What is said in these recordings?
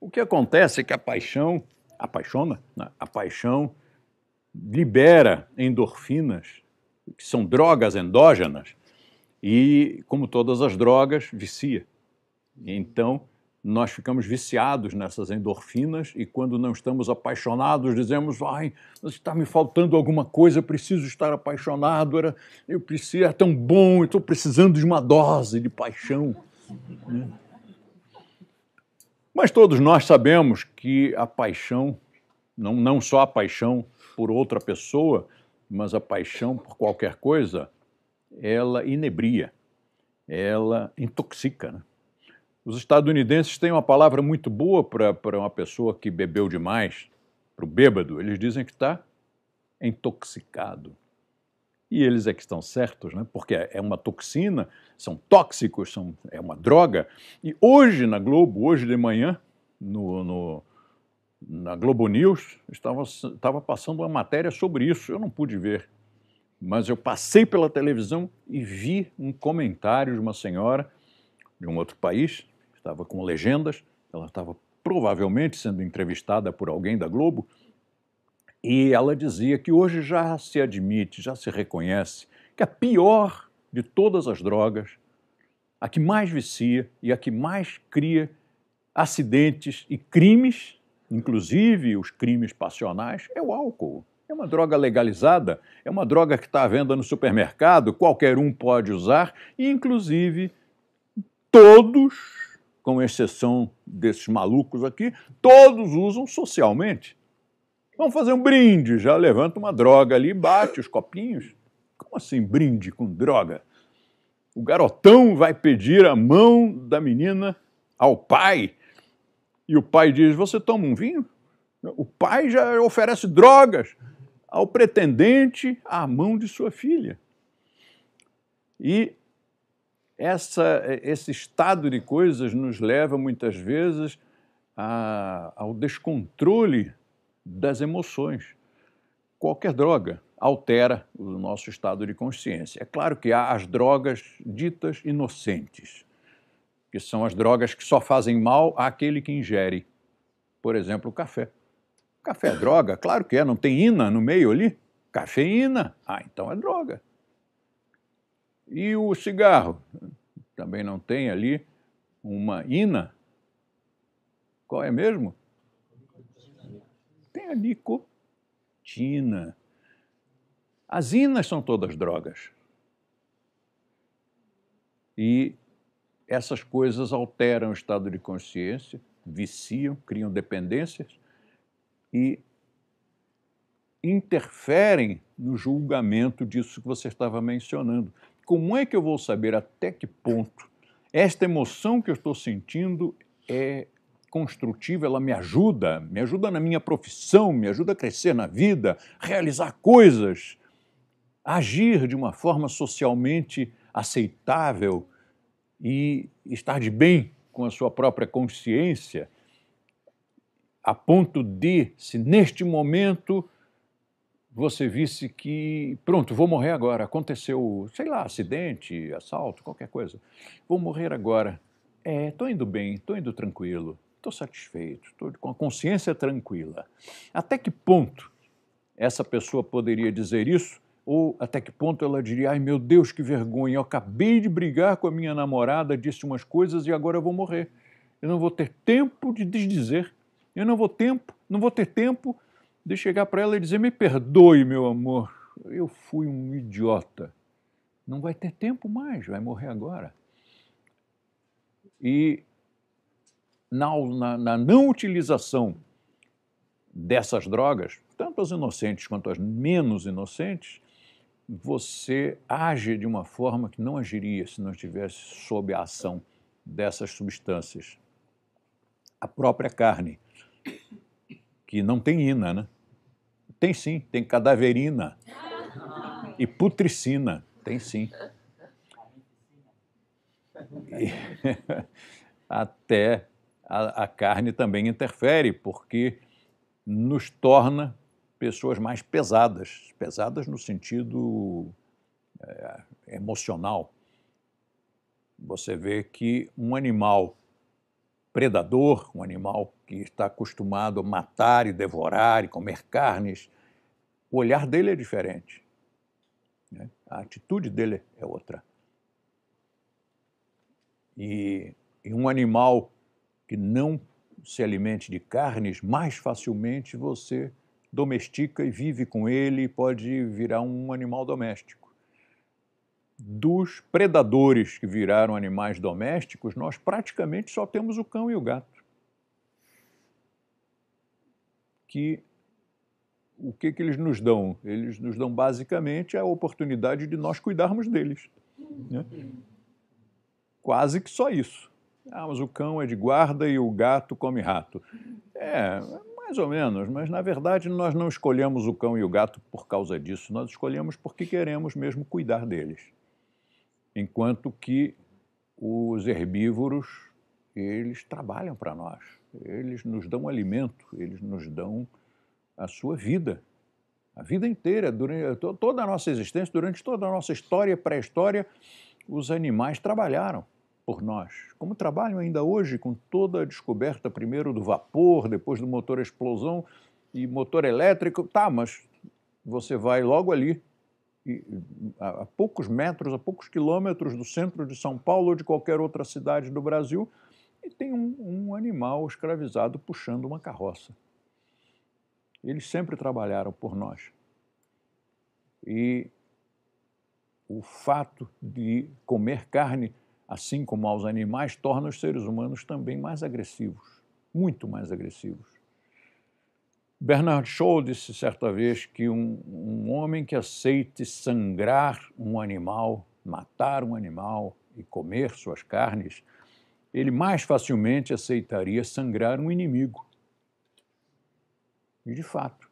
O que acontece é que a paixão, apaixona, né, a paixão libera endorfinas, que são drogas endógenas, e como todas as drogas, vicia. Então, nós ficamos viciados nessas endorfinas e quando não estamos apaixonados dizemos ai está me faltando alguma coisa preciso estar apaixonado era eu preciso é tão bom estou precisando de uma dose de paixão né? Mas todos nós sabemos que a paixão, não, não só a paixão por outra pessoa, mas a paixão por qualquer coisa, ela inebria, ela intoxica. Né? Os estadunidenses têm uma palavra muito boa para uma pessoa que bebeu demais, para o bêbado. Eles dizem que está intoxicado. E eles é que estão certos, né? porque é, é uma toxina, são tóxicos, são, é uma droga. E hoje na Globo, hoje de manhã, no, no na Globo News, estava, estava passando uma matéria sobre isso. Eu não pude ver, mas eu passei pela televisão e vi um comentário de uma senhora de um outro país, estava com legendas, ela estava provavelmente sendo entrevistada por alguém da Globo, e ela dizia que hoje já se admite, já se reconhece que a pior de todas as drogas, a que mais vicia e a que mais cria acidentes e crimes, inclusive os crimes passionais, é o álcool. É uma droga legalizada, é uma droga que está à venda no supermercado, qualquer um pode usar, e inclusive todos, com exceção desses malucos aqui, todos usam socialmente. Vamos fazer um brinde. Já levanta uma droga ali, bate os copinhos. Como assim brinde com droga? O garotão vai pedir a mão da menina ao pai. E o pai diz: Você toma um vinho? O pai já oferece drogas ao pretendente à mão de sua filha. E essa, esse estado de coisas nos leva muitas vezes a, ao descontrole das emoções. Qualquer droga altera o nosso estado de consciência. É claro que há as drogas ditas inocentes, que são as drogas que só fazem mal àquele que ingere. Por exemplo, o café. Café é droga? Claro que é, não tem ina no meio ali? Cafeína? É ah, então é droga. E o cigarro? Também não tem ali uma ina? Qual é mesmo? a nicotina. As inas são todas drogas. E essas coisas alteram o estado de consciência, viciam, criam dependências e interferem no julgamento disso que você estava mencionando. Como é que eu vou saber até que ponto esta emoção que eu estou sentindo é construtiva, ela me ajuda, me ajuda na minha profissão, me ajuda a crescer na vida, realizar coisas, agir de uma forma socialmente aceitável e estar de bem com a sua própria consciência, a ponto de, se neste momento você visse que, pronto, vou morrer agora, aconteceu, sei lá, acidente, assalto, qualquer coisa, vou morrer agora, estou é, indo bem, estou indo tranquilo, estou satisfeito, estou com a consciência tranquila. Até que ponto essa pessoa poderia dizer isso? Ou até que ponto ela diria: ai meu Deus, que vergonha, eu acabei de brigar com a minha namorada, disse umas coisas e agora eu vou morrer. Eu não vou ter tempo de desdizer. Eu não vou tempo, não vou ter tempo de chegar para ela e dizer: me perdoe, meu amor, eu fui um idiota. Não vai ter tempo mais, vai morrer agora. E na, na, na não utilização dessas drogas, tanto as inocentes quanto as menos inocentes, você age de uma forma que não agiria se não estivesse sob a ação dessas substâncias. A própria carne, que não tem ina, né? Tem sim, tem cadaverina e putricina, tem sim. Até a, a carne também interfere, porque nos torna pessoas mais pesadas, pesadas no sentido é, emocional. Você vê que um animal predador, um animal que está acostumado a matar e devorar e comer carnes, o olhar dele é diferente. Né? A atitude dele é outra. E, e um animal que não se alimente de carnes, mais facilmente você domestica e vive com ele e pode virar um animal doméstico. Dos predadores que viraram animais domésticos, nós praticamente só temos o cão e o gato. Que o que, que eles nos dão? Eles nos dão basicamente a oportunidade de nós cuidarmos deles. Né? Quase que só isso. Ah, mas o cão é de guarda e o gato come rato. É, mais ou menos, mas na verdade nós não escolhemos o cão e o gato por causa disso, nós escolhemos porque queremos mesmo cuidar deles. Enquanto que os herbívoros, eles trabalham para nós, eles nos dão alimento, eles nos dão a sua vida. A vida inteira, durante toda a nossa existência, durante toda a nossa história pré-história, os animais trabalharam por nós, como trabalham ainda hoje com toda a descoberta primeiro do vapor, depois do motor explosão e motor elétrico. Tá, mas você vai logo ali, a, a poucos metros, a poucos quilômetros do centro de São Paulo ou de qualquer outra cidade do Brasil, e tem um, um animal escravizado puxando uma carroça. Eles sempre trabalharam por nós. E o fato de comer carne assim como aos animais, torna os seres humanos também mais agressivos, muito mais agressivos. Bernard Shaw disse certa vez que um, um homem que aceite sangrar um animal, matar um animal e comer suas carnes, ele mais facilmente aceitaria sangrar um inimigo. E, de fato,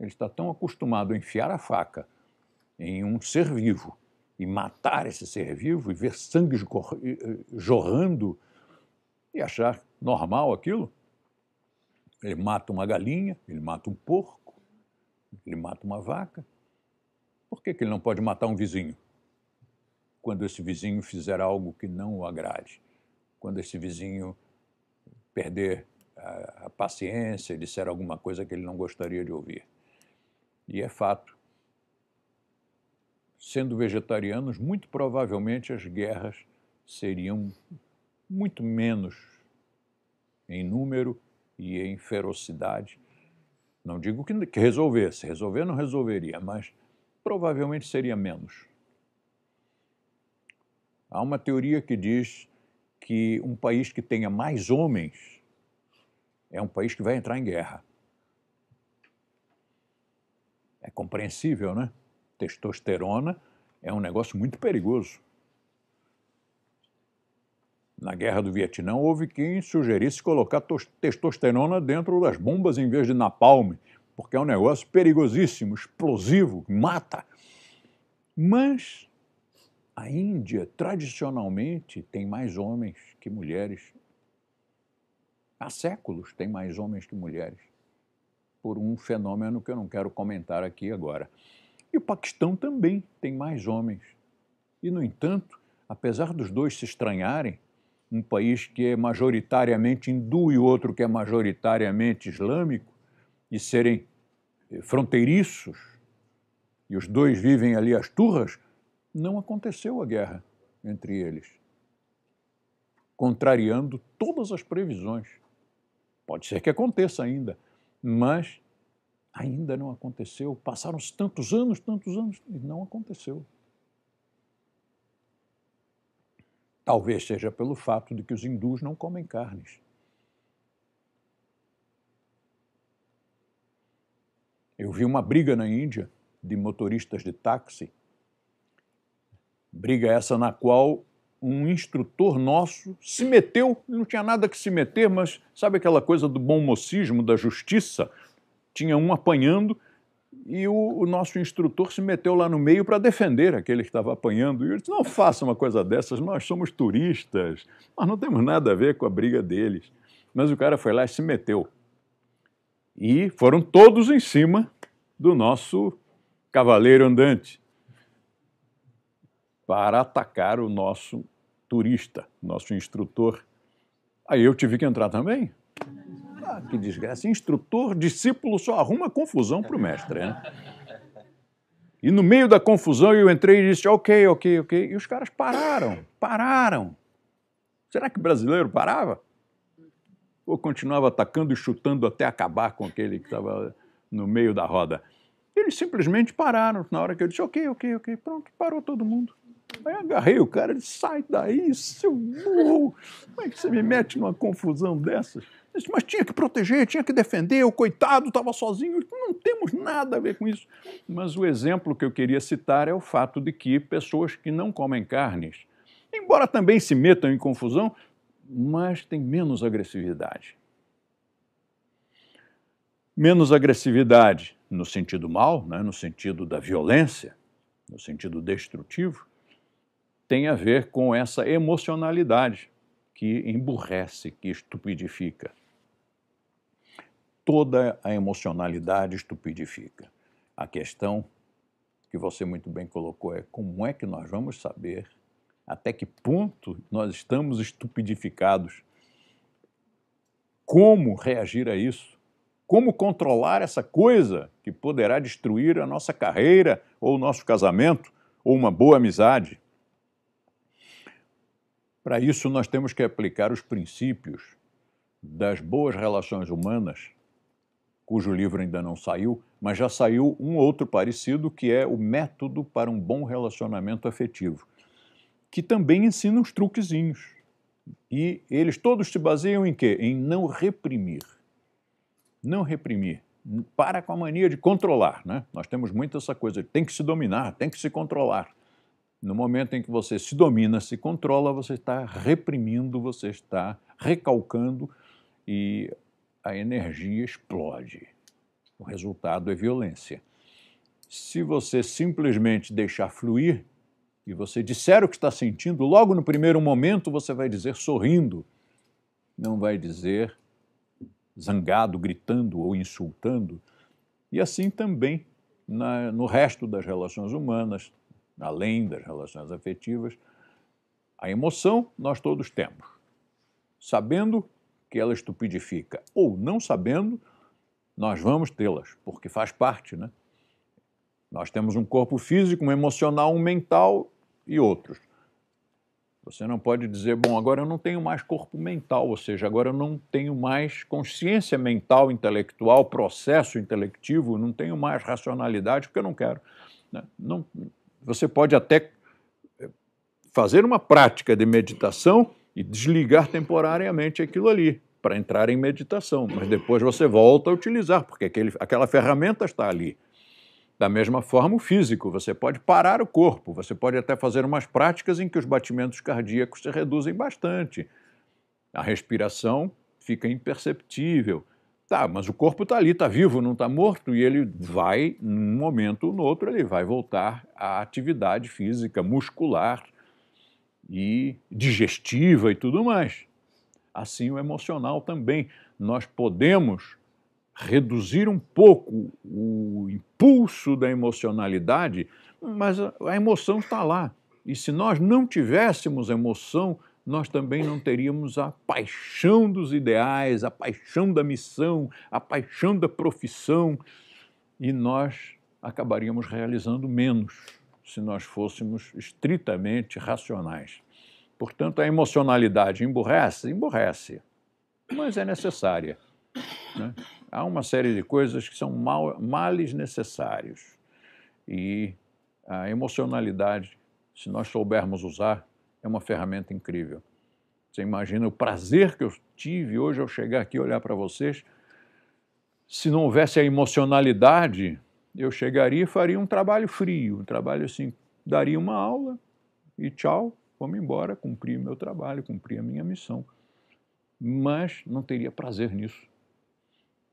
ele está tão acostumado a enfiar a faca em um ser vivo e matar esse ser vivo e ver sangue jorrando e achar normal aquilo. Ele mata uma galinha, ele mata um porco, ele mata uma vaca. Por que, que ele não pode matar um vizinho? Quando esse vizinho fizer algo que não o agrade, quando esse vizinho perder a, a paciência e disser alguma coisa que ele não gostaria de ouvir. E é fato sendo vegetarianos, muito provavelmente as guerras seriam muito menos em número e em ferocidade. Não digo que, que resolvesse, resolver não resolveria, mas provavelmente seria menos. Há uma teoria que diz que um país que tenha mais homens é um país que vai entrar em guerra. É compreensível, né? testosterona é um negócio muito perigoso. Na guerra do Vietnã, houve quem sugerisse colocar testosterona dentro das bombas em vez de napalm, porque é um negócio perigosíssimo, explosivo, mata. Mas a Índia, tradicionalmente, tem mais homens que mulheres. Há séculos tem mais homens que mulheres, por um fenômeno que eu não quero comentar aqui agora. E o Paquistão também tem mais homens. E, no entanto, apesar dos dois se estranharem, um país que é majoritariamente hindu e outro que é majoritariamente islâmico, e serem eh, fronteiriços, e os dois vivem ali as turras, não aconteceu a guerra entre eles, contrariando todas as previsões. Pode ser que aconteça ainda, mas Ainda não aconteceu. Passaram-se tantos anos, tantos anos, e não aconteceu. Talvez seja pelo fato de que os hindus não comem carnes. Eu vi uma briga na Índia de motoristas de táxi, briga essa na qual um instrutor nosso se meteu, não tinha nada que se meter, mas sabe aquela coisa do bom mocismo, da justiça? tinha um apanhando e o, o, nosso instrutor se meteu lá no meio para defender aquele que estava apanhando. E eu disse: não faça uma coisa dessas, nós somos turistas, nós não temos nada a ver com a briga deles. Mas o cara foi lá e se meteu. E foram todos em cima do nosso cavaleiro andante para atacar o nosso turista, nosso instrutor. Aí eu tive que entrar também que desgraça. Instrutor, discípulo só arruma confusão para o mestre, né? E no meio da confusão eu entrei e disse, ok, ok, ok. E os caras pararam, pararam. Será que brasileiro parava? Ou continuava atacando e chutando até acabar com aquele que estava no meio da roda? Eles simplesmente pararam na hora que eu disse, ok, ok, ok, pronto, parou todo mundo. Aí agarrei o cara e disse, sai daí, seu burro, como é que você me mete numa confusão dessas? mas tinha que proteger, tinha que defender, o coitado estava sozinho. Não temos nada a ver com isso. Mas o exemplo que eu queria citar é o fato de que pessoas que não comem carnes, embora também se metam em confusão, mas têm menos agressividade. Menos agressividade no sentido mal, né, no sentido da violência, no sentido destrutivo, tem a ver com essa emocionalidade que emburrece, que estupidifica toda a emocionalidade estupidifica. A questão que você muito bem colocou é como é que nós vamos saber até que ponto nós estamos estupidificados, como reagir a isso, como controlar essa coisa que poderá destruir a nossa carreira ou o nosso casamento ou uma boa amizade. Para isso, nós temos que aplicar os princípios das boas relações humanas cujo livro ainda não saiu, mas já saiu um outro parecido, que é O Método para um Bom Relacionamento Afetivo, que também ensina uns truquezinhos. E eles todos se baseiam em quê? Em não reprimir. Não reprimir. Para com a mania de controlar, né? Nós temos muito essa coisa, tem que se dominar, tem que se controlar. No momento em que você se domina, se controla, você está reprimindo, você está recalcando e a energia explode. O resultado é violência. Se você simplesmente deixar fluir e você disser o que está sentindo, logo no primeiro momento você vai dizer sorrindo, não vai dizer zangado, gritando ou insultando. E assim também na, no resto das relações humanas, além das relações afetivas, a emoção nós todos temos. Sabendo que ela estupidifica, ou não sabendo, nós vamos tê-las, porque faz parte, né? Nós temos um corpo físico, um emocional, um mental e outros. Você não pode dizer, bom, agora eu não tenho mais corpo mental, ou seja, agora eu não tenho mais consciência mental, intelectual, processo intelectivo, não tenho mais racionalidade, porque eu não quero. Né? Não, você pode até eh, fazer uma prática de meditação e desligar temporariamente aquilo ali para entrar em meditação, mas depois você volta a utilizar, porque aquele, aquela ferramenta está ali. Da mesma forma, o físico, você pode parar o corpo, você pode até fazer umas práticas em que os batimentos cardíacos se reduzem bastante. A respiração fica imperceptível. Tá, mas o corpo está ali, está vivo, não está morto, e ele vai, num momento ou no outro, ele vai voltar à atividade física, muscular e digestiva e tudo mais assim o emocional também. Nós podemos reduzir um pouco o impulso da emocionalidade, mas a emoção está lá. E se nós não tivéssemos emoção, nós também não teríamos a paixão dos ideais, a paixão da missão, a paixão da profissão, e nós acabaríamos realizando menos se nós fôssemos estritamente racionais. Portanto, a emocionalidade emburrece? Emburrece, mas é necessária. Né? Há uma série de coisas que são mal, males necessários. E a emocionalidade, se nós soubermos usar, é uma ferramenta incrível. Você imagina o prazer que eu tive hoje ao chegar aqui e olhar para vocês. Se não houvesse a emocionalidade, eu chegaria e faria um trabalho frio, um trabalho assim, daria uma aula e tchau, Fomos embora, cumpri o meu trabalho, cumpri a minha missão. Mas não teria prazer nisso.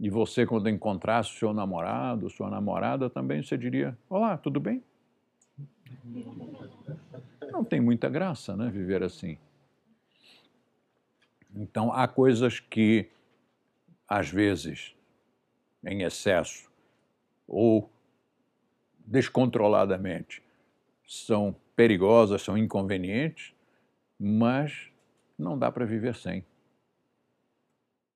E você, quando encontrasse seu namorado, sua namorada, também você diria: Olá, tudo bem? Não tem muita graça, né, viver assim. Então, há coisas que, às vezes, em excesso ou descontroladamente, são perigosas, são inconvenientes, mas não dá para viver sem.